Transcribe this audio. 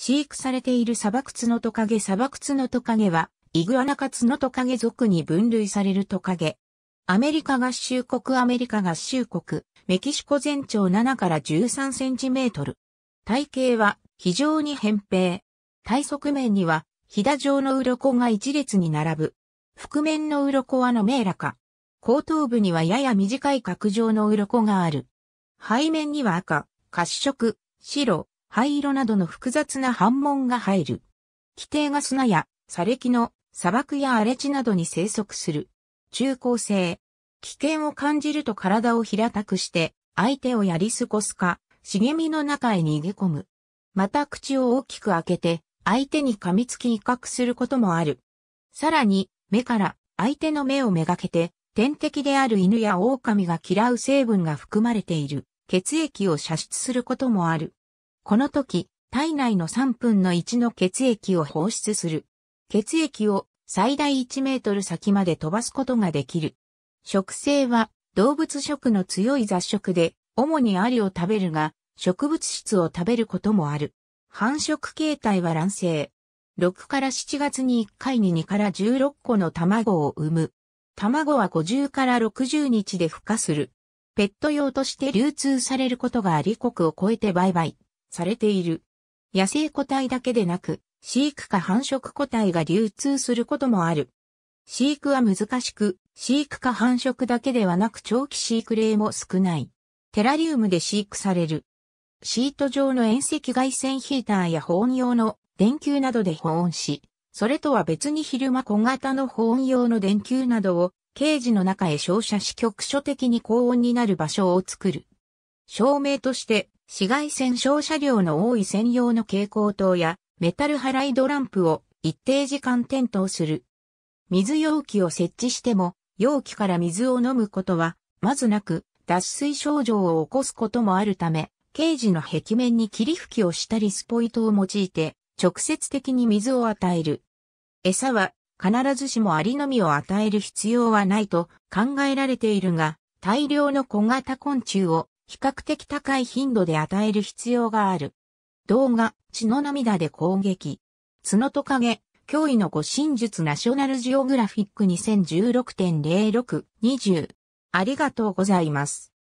飼育されている砂漠ツノトカゲ砂漠ツノトカゲは、イグアナカツノトカゲ族に分類されるトカゲ。アメリカ合衆国アメリカ合衆国、メキシコ全長7から13センチメートル。体型は非常に扁平。体側面には、ひだ状の鱗が一列に並ぶ。覆面の鱗はのめいらか。後頭部にはやや短い角状の鱗がある。背面には赤、褐色、白、灰色などの複雑な反紋が入る。規定が砂や砂礫の砂漠や荒れ地などに生息する。中高生。危険を感じると体を平たくして相手をやり過ごすか、茂みの中へ逃げ込む。また口を大きく開けて相手に噛みつき威嚇することもある。さらに目から相手の目をめがけて天敵である犬や狼が嫌う成分が含まれている血液を射出することもある。この時、体内の3分の1の血液を放出する。血液を最大1メートル先まで飛ばすことができる。食性は動物食の強い雑食で、主にアリを食べるが、植物質を食べることもある。繁殖形態は卵生。6から7月に1回に2から16個の卵を産む。卵は50から60日で孵化する。ペット用として流通されることがあり国を超えて売買。されている。野生個体だけでなく、飼育か繁殖個体が流通することもある。飼育は難しく、飼育か繁殖だけではなく長期飼育例も少ない。テラリウムで飼育される。シート状の遠赤外線ヒーターや保温用の電球などで保温し、それとは別に昼間小型の保温用の電球などをケージの中へ照射し局所的に高温になる場所を作る。照明として、紫外線照射量の多い専用の蛍光灯や、メタルハライドランプを一定時間点灯する。水容器を設置しても、容器から水を飲むことは、まずなく、脱水症状を起こすこともあるため、ケージの壁面に霧吹きをしたりスポイトを用いて、直接的に水を与える。餌は、必ずしもアリのみを与える必要はないと考えられているが、大量の小型昆虫を比較的高い頻度で与える必要がある。動画、血の涙で攻撃。角トカゲ、脅威の護身術ナショナルジオグラフィック2016.0620。ありがとうございます。